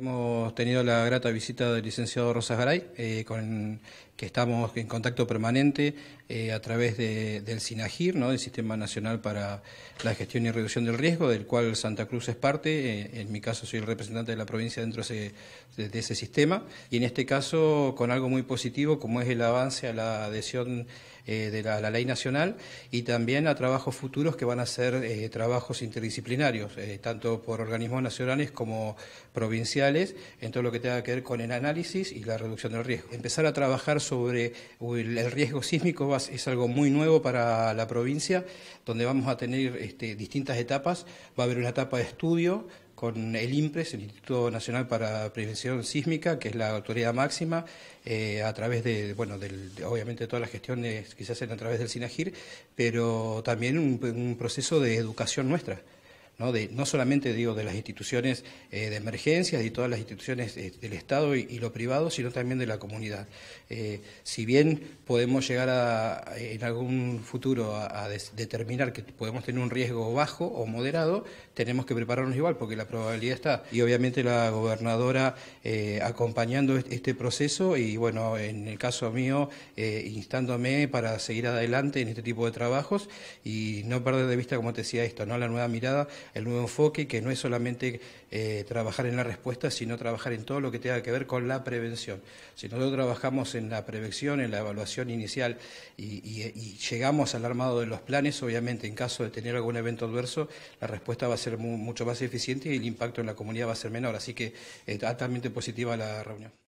Hemos tenido la grata visita del licenciado Rosas Garay, eh, con que estamos en contacto permanente eh, a través del SINAGIR, ¿no? del Sistema Nacional para la Gestión y Reducción del Riesgo, del cual Santa Cruz es parte. Eh, en mi caso soy el representante de la provincia dentro de ese, sistema. Y en este caso con algo muy positivo como es el avance a la adhesión de la, ley nacional y también a trabajos futuros que van a ser trabajos interdisciplinarios, tanto por organismos nacionales como provinciales en todo lo que tenga que ver con el análisis y la reducción del riesgo. Empezar a trabajar sobre el riesgo sísmico es algo muy nuevo para la provincia, donde vamos a tener este, distintas etapas. Va a haber una etapa de estudio con el IMPRES, el Instituto Nacional para Prevención Sísmica, que es la autoridad máxima, eh, a través de, bueno, obviamente todas las gestiones que se hacen a través del SINAGIR, pero también un proceso de educación nuestra. ¿no? no solamente digo, de las instituciones eh, de emergencias y todas las instituciones eh, del Estado y, lo privado, sino también de la comunidad. Eh, si bien podemos llegar en algún futuro a, determinar que podemos tener un riesgo bajo o moderado, tenemos que prepararnos igual porque la probabilidad está. Y obviamente la gobernadora acompañando este proceso y bueno, en el caso mío, instándome para seguir adelante en este tipo de trabajos y no perder de vista, como te decía esto, ¿no? la nueva mirada el nuevo enfoque, que no es solamente eh, trabajar en la respuesta, sino trabajar en todo lo que tenga que ver con la prevención. Si nosotros trabajamos en la prevención, en la evaluación inicial y, llegamos al armado de los planes, obviamente en caso de tener algún evento adverso, la respuesta va a ser mucho más eficiente y el impacto en la comunidad va a ser menor. Así que eh, altamente positiva la reunión.